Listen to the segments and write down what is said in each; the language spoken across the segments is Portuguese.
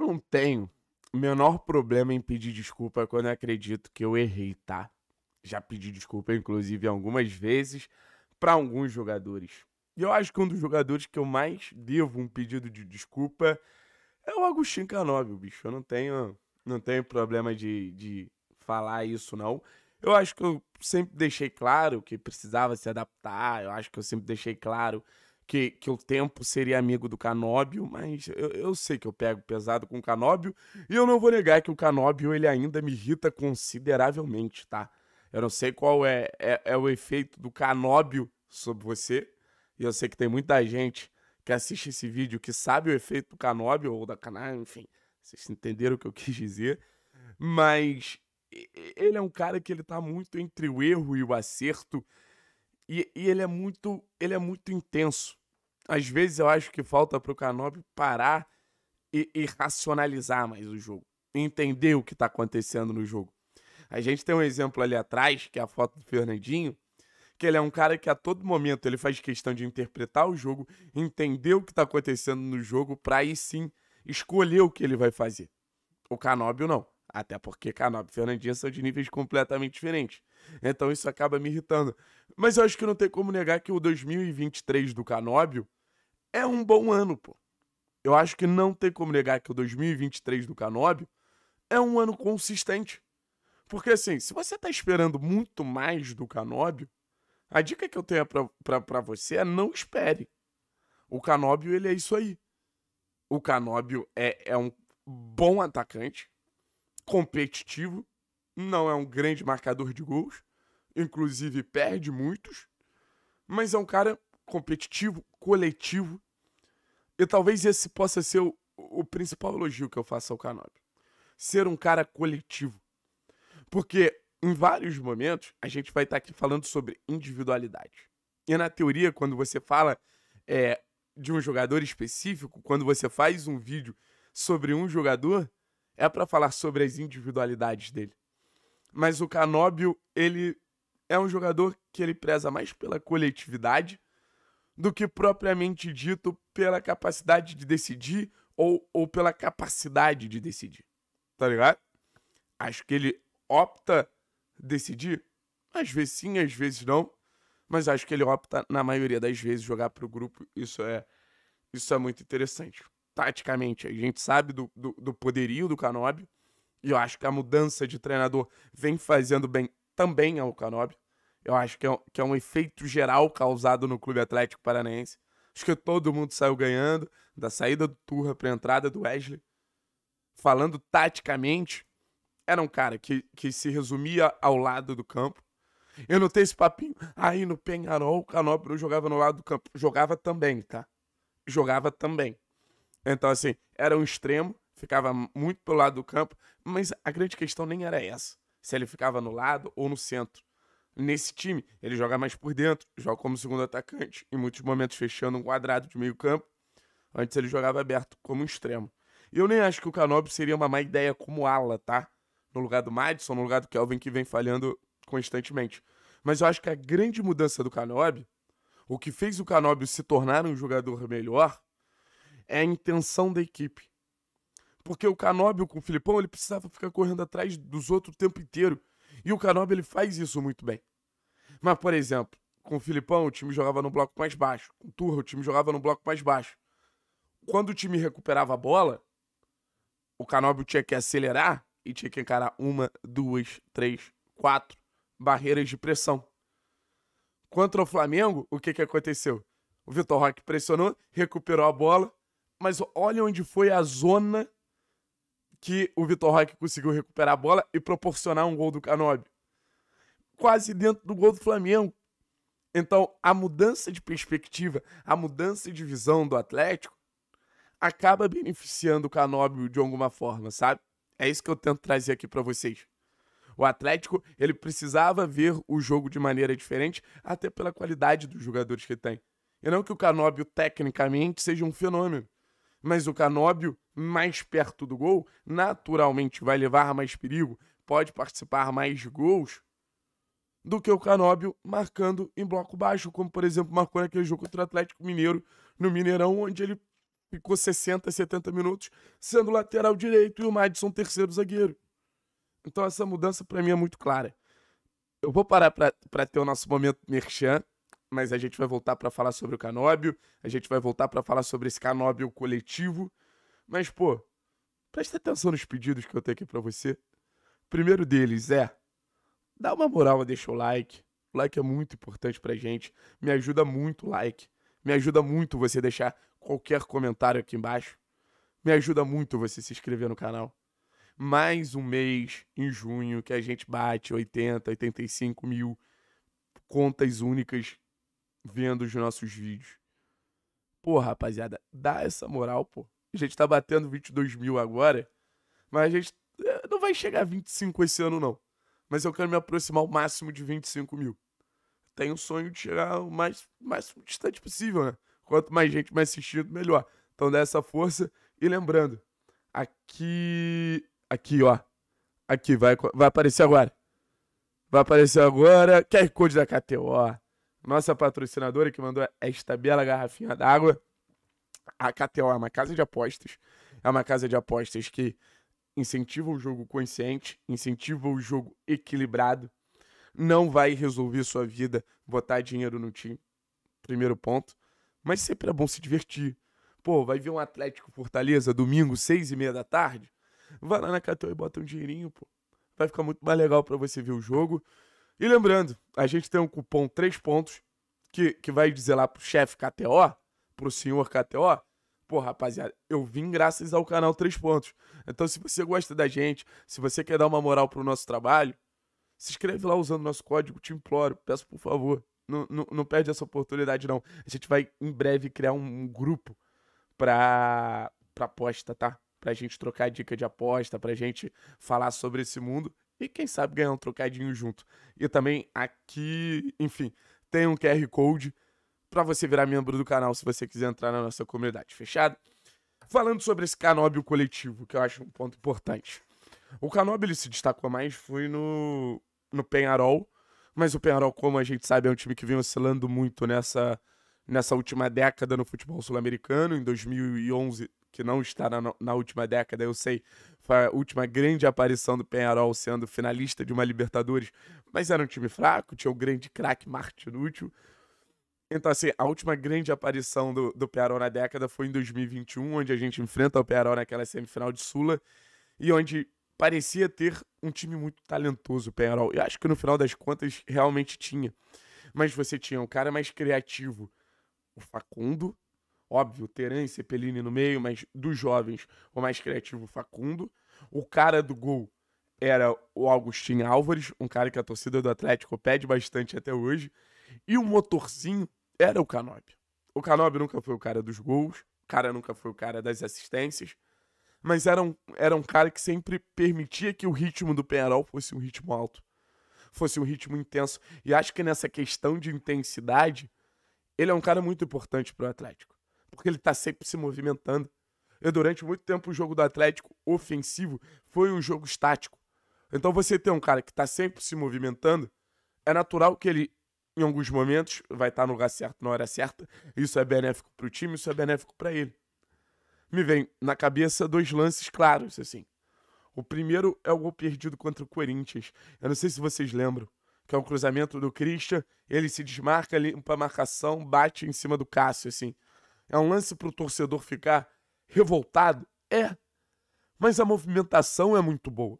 não tenho o menor problema em pedir desculpa quando eu acredito que eu errei, tá? Já pedi desculpa, inclusive, algumas vezes para alguns jogadores. E eu acho que um dos jogadores que eu mais devo um pedido de desculpa é o Agostinho Canóbio, bicho. Eu não tenho, não tenho problema de, de falar isso, não. Eu acho que eu sempre deixei claro que precisava se adaptar, eu acho que eu sempre deixei claro que, que o tempo seria amigo do Canóbio, mas eu, eu sei que eu pego pesado com o Canóbio, e eu não vou negar que o Canóbio ele ainda me irrita consideravelmente, tá? Eu não sei qual é, é, é o efeito do Canóbio sobre você, e eu sei que tem muita gente que assiste esse vídeo que sabe o efeito do Canóbio ou da canal, enfim, vocês entenderam o que eu quis dizer, mas ele é um cara que ele tá muito entre o erro e o acerto, e, e ele é muito ele é muito intenso às vezes eu acho que falta pro Canop parar e, e racionalizar mais o jogo. Entender o que tá acontecendo no jogo. A gente tem um exemplo ali atrás, que é a foto do Fernandinho, que ele é um cara que a todo momento ele faz questão de interpretar o jogo, entender o que tá acontecendo no jogo, para aí sim escolher o que ele vai fazer. O Canóbio não. Até porque Canóbio e Fernandinho são de níveis completamente diferentes. Então isso acaba me irritando. Mas eu acho que não tem como negar que o 2023 do Canóbio é um bom ano, pô. Eu acho que não tem como negar que o 2023 do Canobio é um ano consistente. Porque assim, se você tá esperando muito mais do Canóbio, a dica que eu tenho para você é não espere. O Canóbio, ele é isso aí. O Canóbio é, é um bom atacante, competitivo, não é um grande marcador de gols, inclusive perde muitos, mas é um cara competitivo, coletivo. E talvez esse possa ser o, o principal elogio que eu faço ao Canop. Ser um cara coletivo. Porque em vários momentos a gente vai estar aqui falando sobre individualidade. E na teoria, quando você fala é, de um jogador específico, quando você faz um vídeo sobre um jogador, é para falar sobre as individualidades dele. Mas o Canóbio, ele é um jogador que ele preza mais pela coletividade do que propriamente dito pela capacidade de decidir ou, ou pela capacidade de decidir. Tá ligado? Acho que ele opta decidir. Às vezes sim, às vezes não. Mas acho que ele opta, na maioria das vezes, jogar pro grupo. Isso é, isso é muito interessante. Taticamente, a gente sabe do, do, do poderio do Canobi. E eu acho que a mudança de treinador vem fazendo bem também ao Canobi. Eu acho que é, um, que é um efeito geral causado no Clube Atlético Paranaense. Acho que todo mundo saiu ganhando, da saída do Turra para a entrada do Wesley. Falando taticamente, era um cara que, que se resumia ao lado do campo. Eu não tenho esse papinho. Aí no Penharol, o Canóbrio jogava no lado do campo. Jogava também, tá? Jogava também. Então, assim, era um extremo, ficava muito pelo lado do campo, mas a grande questão nem era essa. Se ele ficava no lado ou no centro nesse time. Ele joga mais por dentro, joga como segundo atacante, em muitos momentos fechando um quadrado de meio campo. Antes ele jogava aberto como um extremo. E eu nem acho que o Canobi seria uma má ideia como ala, tá? No lugar do Madison, no lugar do Kelvin, que vem falhando constantemente. Mas eu acho que a grande mudança do Canobi, o que fez o Canobi se tornar um jogador melhor, é a intenção da equipe. Porque o Canóbio com o Filipão, ele precisava ficar correndo atrás dos outros o tempo inteiro. E o Canobi, ele faz isso muito bem. Mas, por exemplo, com o Filipão, o time jogava no bloco mais baixo. Com o Turra, o time jogava no bloco mais baixo. Quando o time recuperava a bola, o Canóbio tinha que acelerar e tinha que encarar uma, duas, três, quatro barreiras de pressão. Contra o Flamengo, o que, que aconteceu? O Vitor Roque pressionou, recuperou a bola, mas olha onde foi a zona que o Vitor Roque conseguiu recuperar a bola e proporcionar um gol do Canobi. Quase dentro do gol do Flamengo. Então, a mudança de perspectiva, a mudança de visão do Atlético acaba beneficiando o Canóbio de alguma forma, sabe? É isso que eu tento trazer aqui para vocês. O Atlético, ele precisava ver o jogo de maneira diferente, até pela qualidade dos jogadores que tem. E não que o Canóbio tecnicamente seja um fenômeno, mas o Canóbio, mais perto do gol, naturalmente vai levar mais perigo, pode participar mais de gols do que o Canóbio marcando em bloco baixo, como por exemplo marcou naquele jogo contra o Atlético Mineiro no Mineirão, onde ele ficou 60, 70 minutos sendo lateral direito e o Madison terceiro zagueiro. Então essa mudança para mim é muito clara. Eu vou parar para ter o nosso momento merchan, mas a gente vai voltar para falar sobre o Canóbio, a gente vai voltar para falar sobre esse Canóbio coletivo. Mas, pô, presta atenção nos pedidos que eu tenho aqui para você. Primeiro deles é: dá uma moral, deixa o like. O like é muito importante pra gente. Me ajuda muito o like. Me ajuda muito você deixar qualquer comentário aqui embaixo. Me ajuda muito você se inscrever no canal. Mais um mês em junho que a gente bate 80, 85 mil contas únicas vendo os nossos vídeos. Pô, rapaziada, dá essa moral, pô. A gente tá batendo 22 mil agora, mas a gente eh, não vai chegar a 25 esse ano, não. Mas eu quero me aproximar ao máximo de 25 mil. Tenho o sonho de chegar o mais, mais distante possível, né? Quanto mais gente mais assistindo, melhor. Então dá essa força. E lembrando, aqui. Aqui, ó. Aqui, vai, vai aparecer agora. Vai aparecer agora. QR Code da KTO nossa patrocinadora que mandou esta bela garrafinha d'água. A KTO é uma casa de apostas. É uma casa de apostas que incentiva o jogo consciente, incentiva o jogo equilibrado. Não vai resolver sua vida botar dinheiro no time. Primeiro ponto. Mas sempre é bom se divertir. Pô, vai ver um Atlético Fortaleza domingo, seis e meia da tarde? Vai lá na KTO e bota um dinheirinho, pô. Vai ficar muito mais legal para você ver o jogo e lembrando, a gente tem um cupom 3 pontos que, que vai dizer lá pro chefe KTO, pro senhor KTO, pô, rapaziada, eu vim graças ao canal 3 pontos. Então, se você gosta da gente, se você quer dar uma moral pro nosso trabalho, se inscreve lá usando nosso código, te imploro, peço por favor. Não, não, não perde essa oportunidade, não. A gente vai em breve criar um, um grupo pra, pra aposta, tá? Pra gente trocar dica de aposta, pra gente falar sobre esse mundo e quem sabe ganhar um trocadinho junto. E também aqui, enfim, tem um QR Code para você virar membro do canal se você quiser entrar na nossa comunidade, fechado? Falando sobre esse canóbio coletivo, que eu acho um ponto importante. O canóbio ele se destacou mais foi no, no Penharol, mas o Penharol, como a gente sabe, é um time que vem oscilando muito nessa, nessa última década no futebol sul-americano. Em 2011 que não está na, na, última década, eu sei, foi a última grande aparição do Penharol sendo finalista de uma Libertadores, mas era um time fraco, tinha o grande craque Martinútil. Então, assim, a última grande aparição do, do Penharol na década foi em 2021, onde a gente enfrenta o Penharol naquela semifinal de Sula e onde parecia ter um time muito talentoso, o Penharol. Eu acho que no final das contas realmente tinha. Mas você tinha um cara mais criativo, o Facundo, Óbvio, Teran e Cepelini no meio, mas dos jovens, o mais criativo, Facundo. O cara do gol era o Agostinho Álvares, um cara que a torcida do Atlético pede bastante até hoje. E o motorzinho era o Canobi. O Canobi nunca foi o cara dos gols, o cara nunca foi o cara das assistências, mas era um, era um cara que sempre permitia que o ritmo do Penarol fosse um ritmo alto, fosse um ritmo intenso. E acho que nessa questão de intensidade, ele é um cara muito importante para o Atlético porque ele está sempre se movimentando. E durante muito tempo o jogo do Atlético ofensivo foi um jogo estático. Então você tem um cara que está sempre se movimentando, é natural que ele, em alguns momentos, vai estar tá no lugar certo na hora certa. Isso é benéfico para o time, isso é benéfico para ele. Me vem na cabeça dois lances claros, assim. O primeiro é o gol perdido contra o Corinthians. Eu não sei se vocês lembram, que é um cruzamento do Christian, ele se desmarca, limpa a marcação, bate em cima do Cássio, assim. É um lance para o torcedor ficar revoltado? É. Mas a movimentação é muito boa.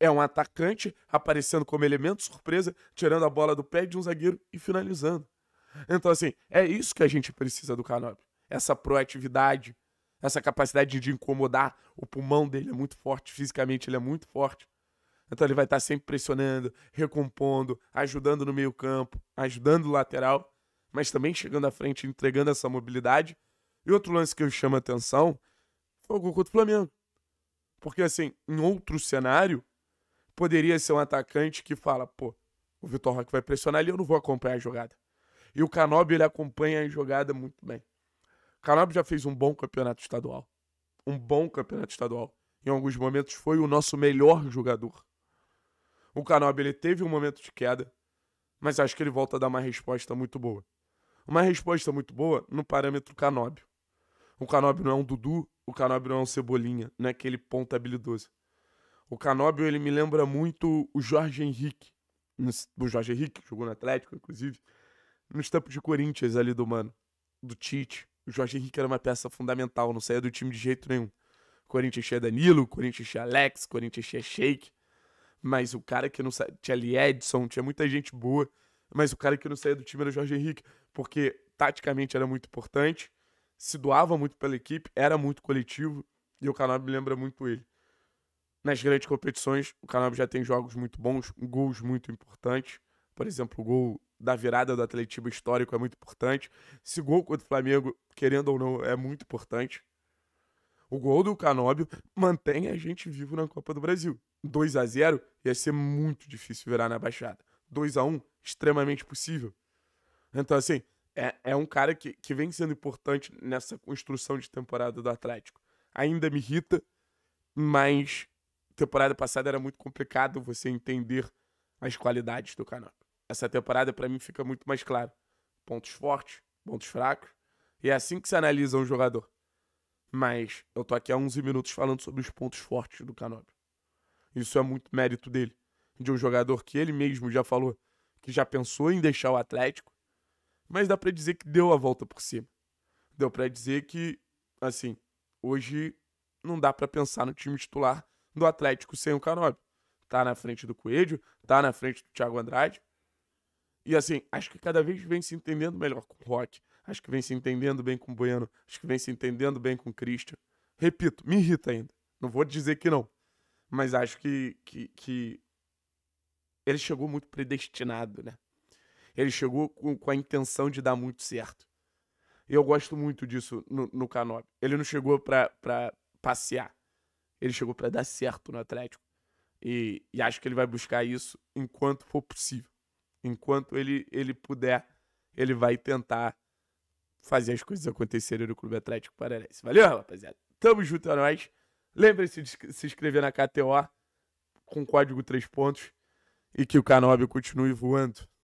É um atacante aparecendo como elemento surpresa, tirando a bola do pé de um zagueiro e finalizando. Então, assim, é isso que a gente precisa do Canopio. Essa proatividade, essa capacidade de incomodar. O pulmão dele é muito forte, fisicamente ele é muito forte. Então ele vai estar sempre pressionando, recompondo, ajudando no meio campo, ajudando o lateral mas também chegando à frente, entregando essa mobilidade. E outro lance que eu chamo a atenção foi o gol contra o Flamengo. Porque, assim, em outro cenário, poderia ser um atacante que fala, pô, o Vitor Roque vai pressionar ali, eu não vou acompanhar a jogada. E o Canobi, ele acompanha a jogada muito bem. O Canobi já fez um bom campeonato estadual. Um bom campeonato estadual. Em alguns momentos foi o nosso melhor jogador. O Canobi, ele teve um momento de queda, mas acho que ele volta a dar uma resposta muito boa. Uma resposta muito boa no parâmetro Canóbio. O Canóbio não é um Dudu, o Canóbio não é um Cebolinha, não é aquele ponta habilidoso. O Canóbio, ele me lembra muito o Jorge Henrique. O Jorge Henrique, jogou no Atlético, inclusive. Nos tempos de Corinthians ali do mano, do Tite. O Jorge Henrique era uma peça fundamental, não saía do time de jeito nenhum. Corinthians tinha Danilo, Corinthians tinha Alex, Corinthians tinha Shake. Mas o cara que não saía, Tinha ali Edson, tinha muita gente boa mas o cara que não saía do time era o Jorge Henrique, porque taticamente era muito importante, se doava muito pela equipe, era muito coletivo, e o Canabi lembra muito ele. Nas grandes competições, o Canabi já tem jogos muito bons, gols muito importantes. Por exemplo, o gol da virada do Atletiba histórico é muito importante. Esse gol contra o Flamengo, querendo ou não, é muito importante. O gol do Canóbio mantém a gente vivo na Copa do Brasil. 2 a 0 ia ser muito difícil virar na Baixada. 2 a 1 extremamente possível. Então, assim, é, é um cara que, que vem sendo importante nessa construção de temporada do Atlético. Ainda me irrita, mas temporada passada era muito complicado você entender as qualidades do Canoca. Essa temporada, para mim, fica muito mais claro. Pontos fortes, pontos fracos. E é assim que se analisa um jogador. Mas eu tô aqui há 11 minutos falando sobre os pontos fortes do Canobi. Isso é muito mérito dele de um jogador que ele mesmo já falou que já pensou em deixar o Atlético, mas dá para dizer que deu a volta por cima. Deu para dizer que, assim, hoje não dá para pensar no time titular do Atlético sem o Canobi. Tá na frente do Coelho, tá na frente do Thiago Andrade. E assim, acho que cada vez vem se entendendo melhor com o Rock. Acho que vem se entendendo bem com o Bueno. Acho que vem se entendendo bem com o Christian. Repito, me irrita ainda. Não vou dizer que não. Mas acho que, que, que ele chegou muito predestinado, né? Ele chegou com, com a intenção de dar muito certo. E eu gosto muito disso no, no Canop. Ele não chegou pra, passear. Ele chegou para dar certo no Atlético. E, e acho que ele vai buscar isso enquanto for possível. Enquanto ele, ele puder, ele vai tentar fazer as coisas acontecerem no Clube Atlético Paranaense. Valeu, rapaziada. Tamo junto a é nós. Lembre-se de se inscrever na KTO com código 3 pontos e que o Canobi continue voando.